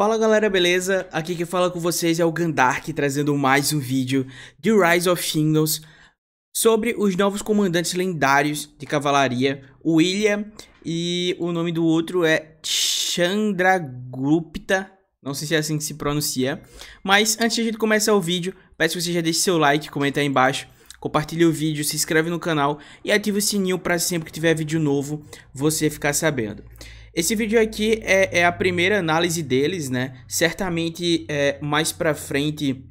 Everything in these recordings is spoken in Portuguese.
Fala galera, beleza? Aqui quem fala com vocês é o Gandark trazendo mais um vídeo de Rise of Kingdoms sobre os novos comandantes lendários de cavalaria, William e o nome do outro é Chandragupta, não sei se é assim que se pronuncia, mas antes de a gente começar o vídeo, peço que você já deixe seu like, comenta aí embaixo, compartilhe o vídeo, se inscreve no canal e ative o sininho para sempre que tiver vídeo novo você ficar sabendo. Esse vídeo aqui é, é a primeira análise deles, né? Certamente é, mais para frente,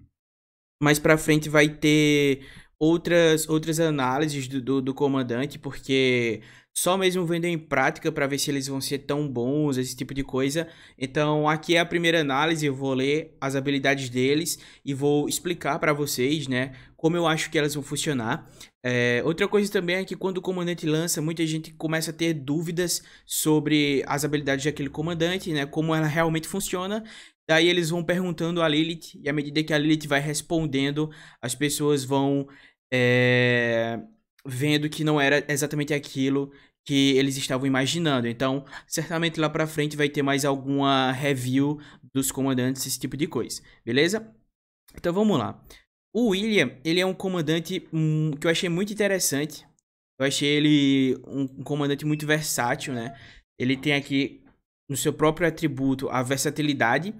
mais para frente vai ter outras outras análises do, do, do comandante, porque só mesmo vendo em prática para ver se eles vão ser tão bons, esse tipo de coisa. Então, aqui é a primeira análise, eu vou ler as habilidades deles e vou explicar para vocês, né, como eu acho que elas vão funcionar. É, outra coisa também é que quando o comandante lança, muita gente começa a ter dúvidas sobre as habilidades daquele comandante, né? Como ela realmente funciona. Daí eles vão perguntando a Lilith, e à medida que a Lilith vai respondendo, as pessoas vão é, vendo que não era exatamente aquilo que eles estavam imaginando. Então, certamente lá pra frente vai ter mais alguma review dos comandantes, esse tipo de coisa, beleza? Então vamos lá. O William, ele é um comandante um, que eu achei muito interessante. Eu achei ele um, um comandante muito versátil, né? Ele tem aqui no seu próprio atributo a versatilidade.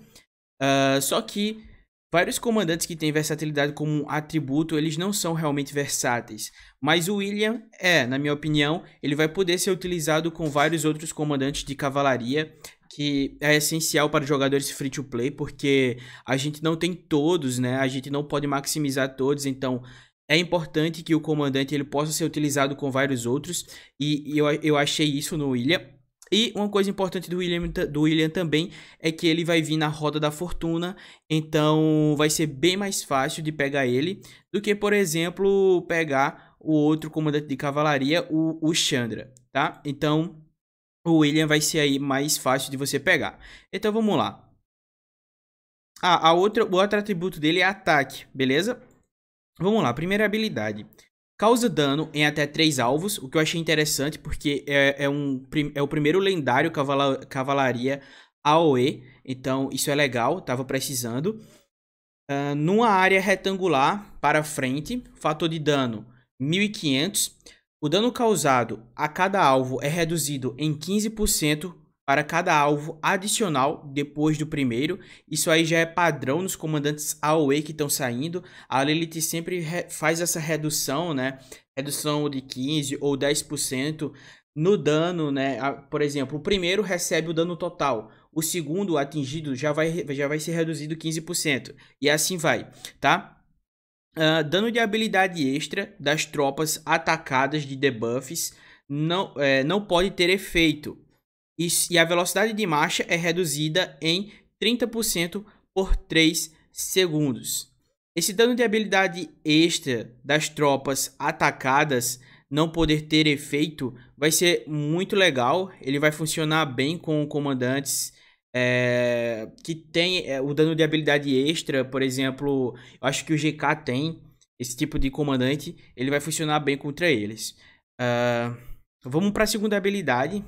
Uh, só que vários comandantes que têm versatilidade como atributo, eles não são realmente versáteis. Mas o William é, na minha opinião, ele vai poder ser utilizado com vários outros comandantes de cavalaria que é essencial para jogadores free to play, porque a gente não tem todos, né? A gente não pode maximizar todos, então é importante que o comandante ele possa ser utilizado com vários outros, e, eu, eu achei isso no William. E uma coisa importante do William, do William também é que ele vai vir na roda da fortuna, então vai ser bem mais fácil de pegar ele do que, por exemplo, pegar o outro comandante de cavalaria, o, o Chandra, tá? Então, o William vai ser aí mais fácil de você pegar. Então vamos lá. Ah, a outra, o outro atributo dele é ataque, beleza? Vamos lá, primeira habilidade. Causa dano em até três alvos, o que eu achei interessante porque é, é, um, é o primeiro lendário cavala, cavalaria AOE, então isso é legal, tava precisando. Uh, numa área retangular para frente, fator de dano 1500, o dano causado a cada alvo é reduzido em 15% para cada alvo adicional depois do primeiro. Isso aí já é padrão nos comandantes AOE que estão saindo. A Lilith sempre faz essa redução, né? Redução de 15 ou 10% no dano, né? Por exemplo, o primeiro recebe o dano total, o segundo atingido já vai, já vai ser reduzido 15%. E assim vai, tá? Uh, dano de habilidade extra das tropas atacadas de debuffs não, é, não pode ter efeito. E, e a velocidade de marcha é reduzida em 30% por 3 segundos. Esse dano de habilidade extra das tropas atacadas não poder ter efeito vai ser muito legal. Ele vai funcionar bem com comandantes é, que tem é, o dano de habilidade extra, por exemplo, eu acho que o GK tem esse tipo de comandante, ele vai funcionar bem contra eles. Uh, vamos para a segunda habilidade.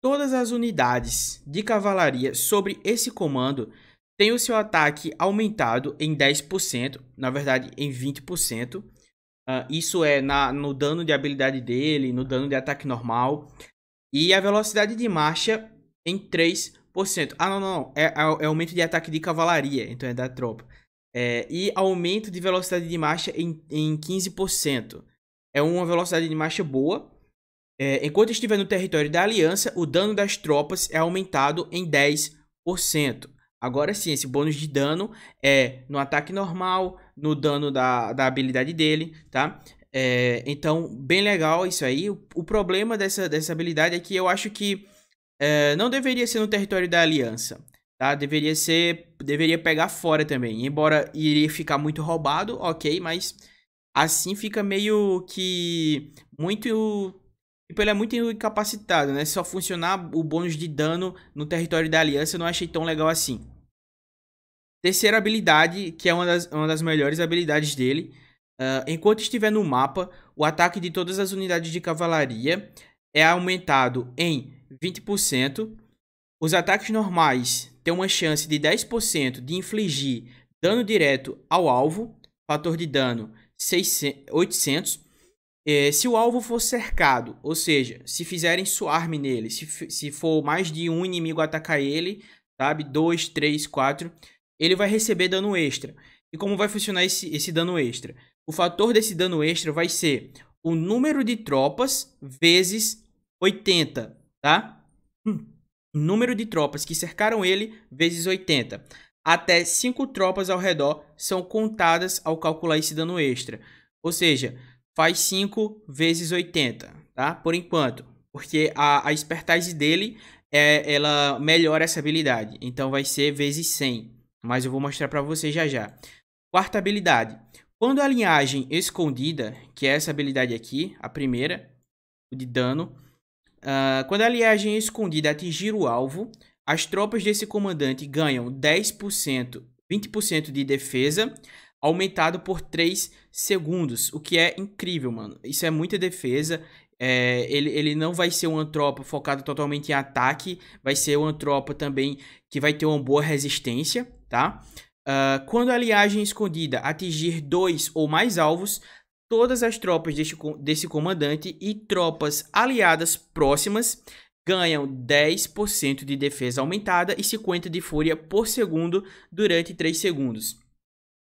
Todas as unidades de cavalaria sobre esse comando têm o seu ataque aumentado em 10%, na verdade em 20%. Uh, ah, isso é na, no dano de habilidade dele, no dano de ataque normal. E a velocidade de marcha em 3%. Ah, não, não, é, é, é aumento de ataque de cavalaria, então é da tropa. É, e aumento de velocidade de marcha em, em 15%. É uma velocidade de marcha boa. É, enquanto estiver no território da aliança, o dano das tropas é aumentado em 10%. Agora sim, esse bônus de dano é no ataque normal, no dano da, da habilidade dele, tá? É, então, bem legal isso aí. O, o, problema dessa, dessa habilidade é que eu acho que é, não deveria ser no território da aliança. Tá? Deveria ser. Deveria pegar fora também. Embora iria ficar muito roubado, ok, mas assim fica meio que. Muito. Tipo, ele é muito incapacitado, né? Só funcionar o bônus de dano no território da aliança eu não achei tão legal assim. Terceira habilidade, que é uma das, uma das melhores habilidades dele, ah, enquanto estiver no mapa, o ataque de todas as unidades de cavalaria é aumentado em 20%. Os ataques normais têm uma chance de 10% de infligir dano direto ao alvo, fator de dano 600, 800. Eh, se o alvo for cercado, ou seja, se fizerem swarm nele, se, se for mais de um inimigo atacar ele, sabe? 2, 3, 4, ele vai receber dano extra. E como vai funcionar esse, esse dano extra? o fator desse dano extra vai ser o número de tropas vezes 80, tá? Hum, número de tropas que cercaram ele vezes 80. Até 5 tropas ao redor são contadas ao calcular esse dano extra. Ou seja, faz 5 vezes 80, tá? Por enquanto, porque a, a expertise dele é, ela melhora essa habilidade. Então vai ser vezes 100, mas eu vou mostrar para vocês já já. Quarta habilidade, quando a linhagem escondida, que é essa habilidade aqui, a primeira, de dano, uh, quando a linhagem escondida atingir o alvo, as tropas desse comandante ganham 10%, 20% de defesa, aumentado por 3 segundos, o que é incrível, mano. Isso é muita defesa. É, ele, ele não vai ser uma tropa focada totalmente em ataque, vai ser uma tropa também que vai ter uma boa resistência, tá? Uh, quando a aliagem escondida atingir dois ou mais alvos, todas as tropas deste, desse comandante e tropas aliadas próximas ganham 10% de defesa aumentada e 50 de fúria por segundo durante 3 segundos.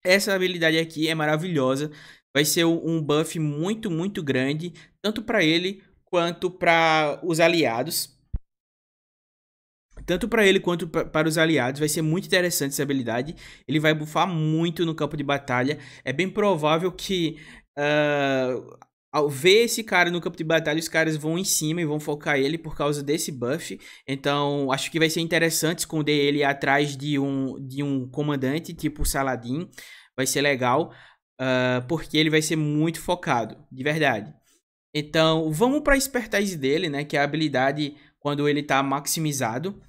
Essa habilidade aqui é maravilhosa, vai ser um buff muito, muito grande, tanto para ele quanto para os aliados tanto para ele quanto para os aliados. Vai ser muito interessante essa habilidade. Ele vai bufar muito no campo de batalha. É bem provável que. Uh, ao ver esse cara no campo de batalha, os caras vão em cima e vão focar ele por causa desse buff. Então, acho que vai ser interessante esconder ele atrás de um, de um comandante, tipo Saladin. Vai ser legal, uh, porque ele vai ser muito focado, de verdade. Então, vamos para a expertise dele, né? Que é a habilidade quando ele está maximizado.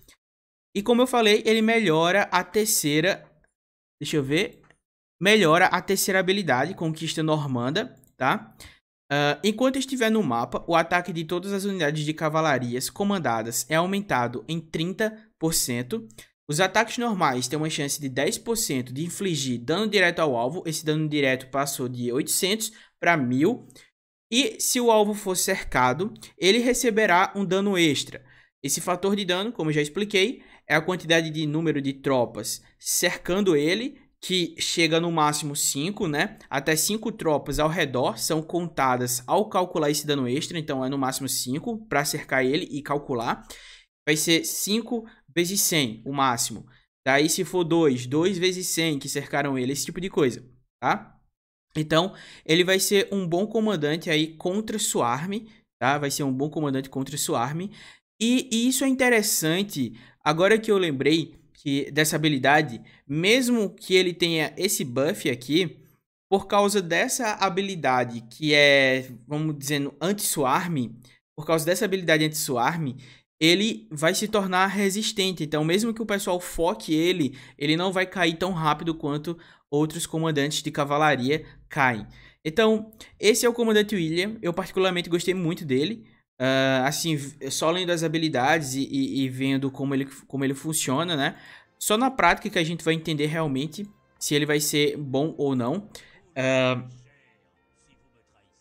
E como eu falei, ele melhora a terceira. Deixa eu ver. Melhora a terceira habilidade, Conquista Normanda, tá? Uh, enquanto estiver no mapa, o ataque de todas as unidades de cavalarias comandadas é aumentado em 30%. Os ataques normais têm uma chance de 10% de infligir dano direto ao alvo. Esse dano direto passou de 800 para 1000. E se o alvo for cercado, ele receberá um dano extra. Esse fator de dano, como já expliquei, é a quantidade de número de tropas cercando ele, que chega no máximo 5, né? Até 5 tropas ao redor são contadas ao calcular esse dano extra, então é no máximo 5 para cercar ele e calcular. Vai ser 5 vezes 100 o máximo. Daí se for 2, 2 vezes 100 que cercaram ele, esse tipo de coisa, tá? Então, ele vai ser um bom comandante aí contra arma, tá? Vai ser um bom comandante contra Suarme. E, e isso é interessante Agora que eu lembrei que dessa habilidade, mesmo que ele tenha esse buff aqui, por causa dessa habilidade que é, vamos dizendo, anti-swarm, por causa dessa habilidade anti-swarm, ele vai se tornar resistente. Então, mesmo que o pessoal foque ele, ele não vai cair tão rápido quanto outros comandantes de cavalaria caem. Então, esse é o comandante William. Eu particularmente gostei muito dele. Uh, assim, eh, só lendo as habilidades e, e, e, vendo como ele, como ele funciona, né? Só na prática que a gente vai entender realmente se ele vai ser bom ou não. Uh,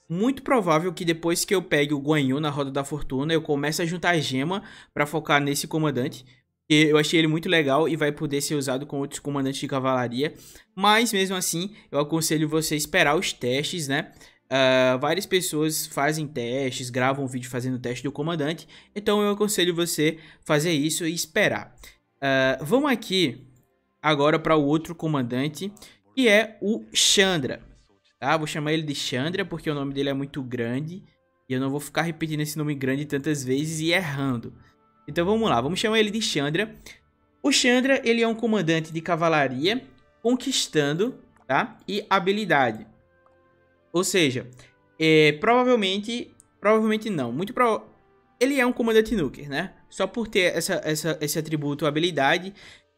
muito provável que depois que eu pegue o Guanyu na Roda da Fortuna, eu comece a juntar a gema para focar nesse comandante. Eu achei ele muito legal e vai poder ser usado com outros comandantes de cavalaria. Mas mesmo assim, eu aconselho você a esperar os testes, né? Uh, várias pessoas fazem testes, gravam um vídeo fazendo o teste do comandante, então eu aconselho você fazer isso e esperar. Uh, vamos aqui agora para o outro comandante, que é o Chandra. Tá? Vou chamar ele de Chandra porque o nome dele é muito grande e eu não vou ficar repetindo esse nome grande tantas vezes e errando. Então vamos lá, vamos chamar ele de Chandra. O Chandra ele é um comandante de cavalaria conquistando tá? e habilidade. Ou seja, é, provavelmente. Provavelmente não. Muito pro... Ele é um comandante Nuker, né? Só por ter essa, essa, esse atributo habilidade.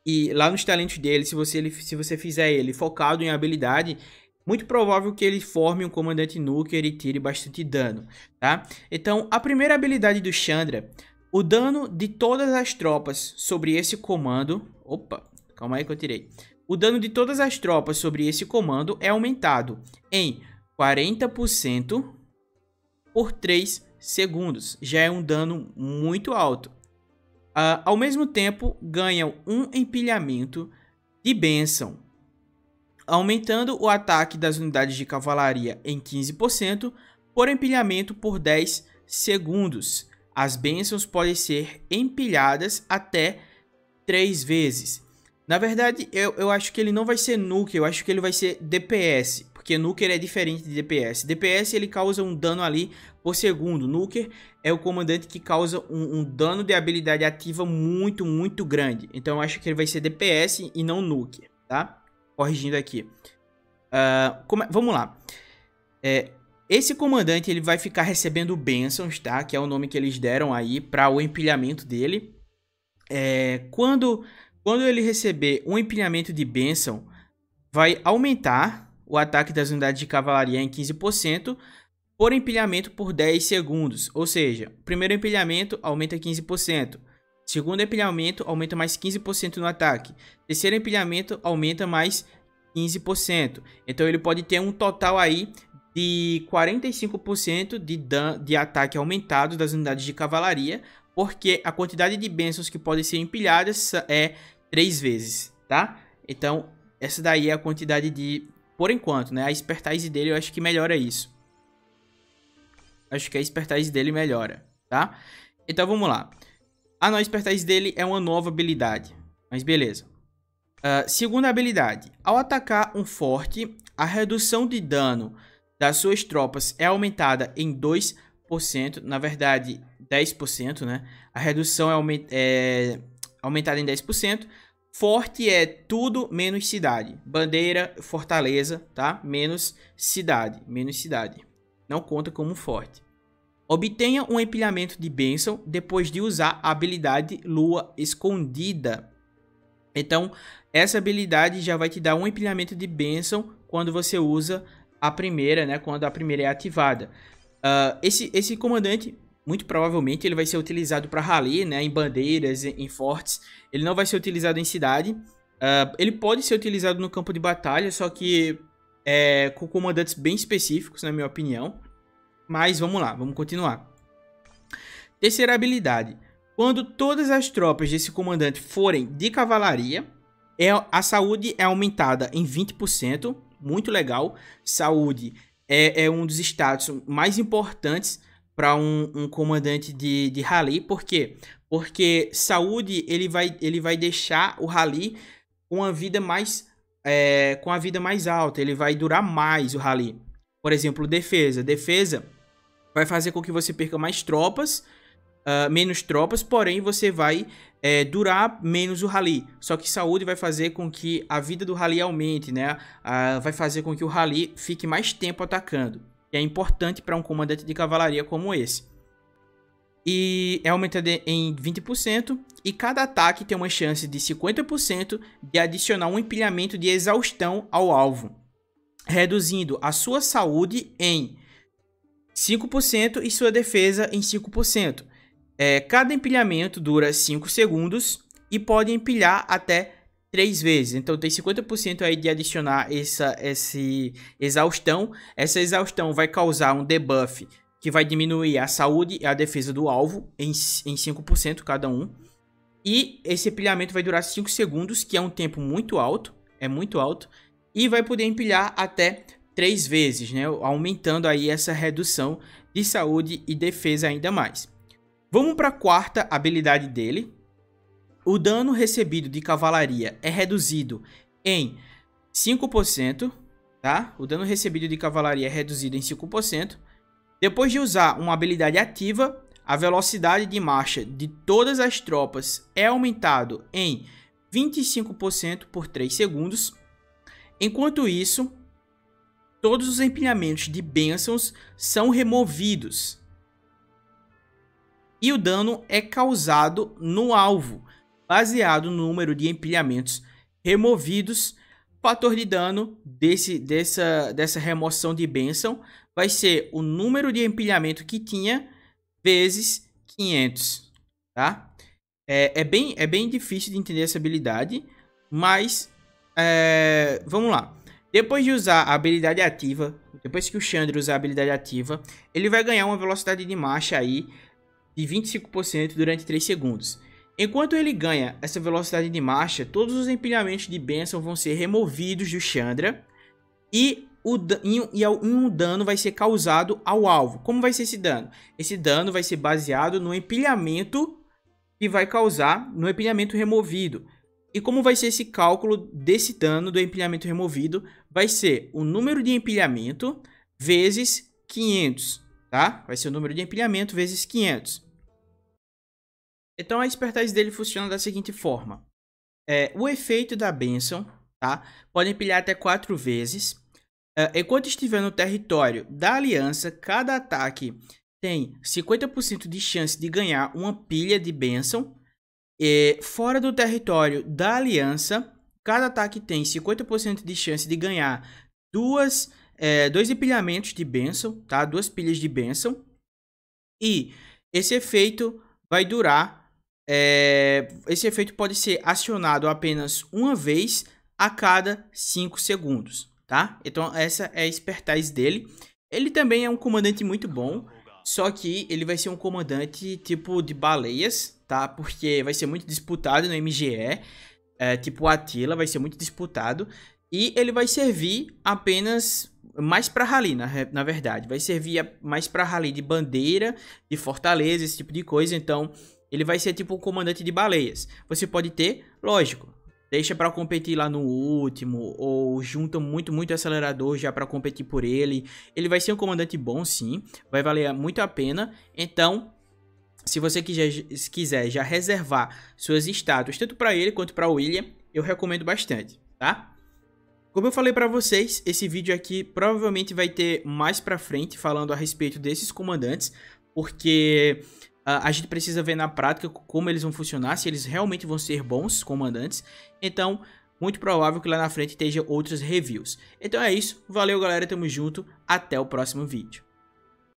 E lá nos talentos dele, se você, ele, se você fizer ele focado em habilidade, muito provável que ele forme um comandante Nuker e tire bastante dano, tá? Então, a primeira habilidade do Chandra, o dano de todas as tropas sobre esse comando... Opa, calma aí que eu tirei. O dano de todas as tropas sobre esse comando é aumentado em 40% por 3 segundos. Já é um dano muito alto. Uh, ao mesmo tempo, ganham um empilhamento de bênção, aumentando o ataque das unidades de cavalaria em 15% por empilhamento por 10 segundos. As bênçãos podem ser empilhadas até 3 vezes. Na verdade, eu, eu acho que ele não vai ser nuke, eu acho que ele vai ser DPS porque Nuker é diferente de DPS. DPS ele causa um dano ali por segundo. Nuker é o comandante que causa um, um dano de habilidade ativa muito, muito grande. Então eu acho que ele vai ser DPS e não Nuker, tá? Corrigindo aqui. Uh, é? Vamos lá. É, esse comandante ele vai ficar recebendo bênçãos, tá? Que é o nome que eles deram aí para o empilhamento dele. É, quando, quando ele receber um empilhamento de bênção, vai aumentar o ataque das unidades de cavalaria é em 15% por empilhamento por 10 segundos, ou seja, primeiro empilhamento aumenta 15%, segundo empilhamento aumenta mais 15% no ataque, terceiro empilhamento aumenta mais 15%. Então ele pode ter um total aí de 45% de, de ataque aumentado das unidades de cavalaria, porque a quantidade de bênçãos que podem ser empilhadas é 3 vezes, tá? Então essa daí é a quantidade de por enquanto, né? A expertise dele eu acho que melhora isso. Acho que a expertise dele melhora, tá? Então vamos lá. Ah, a expertise dele é uma nova habilidade. Mas beleza. Uh, segunda habilidade. Ao atacar um forte, a redução de dano das suas tropas é aumentada em 2%. Na verdade, 10%, né? A redução é, aument é aumentada em 10%. Forte é tudo menos cidade. Bandeira, fortaleza, tá? Menos cidade, menos cidade. Não conta como forte. Obtenha um empilhamento de bênção depois de usar a habilidade Lua Escondida. Então, essa habilidade já vai te dar um empilhamento de bênção quando você usa a primeira, né? Quando a primeira é ativada. Uh, esse, esse comandante muito provavelmente ele vai ser utilizado para rally, né, em bandeiras, em fortes. Ele não vai ser utilizado em cidade. Uh, ele pode ser utilizado no campo de batalha, só que é, com comandantes bem específicos, na minha opinião. Mas vamos lá, vamos continuar. Terceira habilidade. Quando todas as tropas desse comandante forem de cavalaria, é, a saúde é aumentada em 20%. Muito legal. Saúde é, é um dos status mais importantes para um, um, comandante de, de rally. Por quê? Porque saúde ele vai, ele vai deixar o rally com a vida mais é, com a vida mais alta. Ele vai durar mais o rally. Por exemplo, defesa. Defesa vai fazer com que você perca mais tropas, uh, menos tropas, porém você vai é, durar menos o rally. Só que saúde vai fazer com que a vida do rally aumente, né? Uh, vai fazer com que o rally fique mais tempo atacando que é importante para um comandante de cavalaria como esse. E é aumentado em 20%, e cada ataque tem uma chance de 50% de adicionar um empilhamento de exaustão ao alvo, reduzindo a sua saúde em 5% e sua defesa em 5%. É, cada empilhamento dura 5 segundos e pode empilhar até três vezes. Então tem 50% aí de adicionar essa esse exaustão. Essa exaustão vai causar um debuff que vai diminuir a saúde e a defesa do alvo em, em 5% cada um. E esse empilhamento vai durar 5 segundos, que é um tempo muito alto, é muito alto, e vai poder empilhar até 3 vezes, né, aumentando aí essa redução de saúde e defesa ainda mais. Vamos para a quarta habilidade dele, o dano recebido de cavalaria é reduzido em 5%, tá? O dano recebido de cavalaria é reduzido em 5%. Depois de usar uma habilidade ativa, a velocidade de marcha de todas as tropas é aumentado em 25% por 3 segundos. Enquanto isso, todos os empilhamentos de bênçãos são removidos. E o dano é causado no alvo baseado no número de empilhamentos removidos. O fator de dano desse, dessa, dessa remoção de bênção vai ser o número de empilhamento que tinha vezes 500, tá? É, é bem, é bem difícil de entender essa habilidade, mas é, vamos lá. Depois de usar a habilidade ativa, depois que o Chandra usar a habilidade ativa, ele vai ganhar uma velocidade de marcha aí de 25% durante 3 segundos. Enquanto ele ganha essa velocidade de marcha, todos os empilhamentos de Benson vão ser removidos do Chandra e, o, e, um dano vai ser causado ao alvo. Como vai ser esse dano? Esse dano vai ser baseado no empilhamento que vai causar no empilhamento removido. E como vai ser esse cálculo desse dano do empilhamento removido? Vai ser o número de empilhamento vezes 500, tá? Vai ser o número de empilhamento vezes 500. Então a expertise dele funciona da seguinte forma: é, o efeito da benção, tá? Pode empilhar até quatro vezes. É, enquanto estiver no território da aliança, cada ataque tem 50% de chance de ganhar uma pilha de benção. É, fora do território da aliança, cada ataque tem 50% de chance de ganhar duas, é, dois empilhamentos de benção, tá? Duas pilhas de benção. E esse efeito vai durar é, esse efeito pode ser acionado apenas uma vez a cada 5 segundos, tá? Então essa é a expertise dele. Ele também é um comandante muito bom, só que ele vai ser um comandante tipo de baleias, tá? Porque vai ser muito disputado no MGE, é, tipo Atila, vai ser muito disputado. E ele vai servir apenas mais para rally, na, na verdade. Vai servir mais para rally de bandeira, de fortaleza, esse tipo de coisa. Então, ele vai ser tipo um comandante de baleias. Você pode ter, lógico, deixa para competir lá no último ou junta muito muito acelerador já para competir por ele. Ele vai ser um comandante bom, sim, vai valer muito a pena. Então, se você quiser já reservar suas status tanto para ele quanto para William, eu recomendo bastante, tá? Como eu falei para vocês, esse vídeo aqui provavelmente vai ter mais para frente falando a respeito desses comandantes, porque ah, a gente precisa ver na prática como eles vão funcionar, se eles realmente vão ser bons comandantes. Então, muito provável que lá na frente esteja outros reviews. Então é isso, valeu galera, tamo junto, até o próximo vídeo.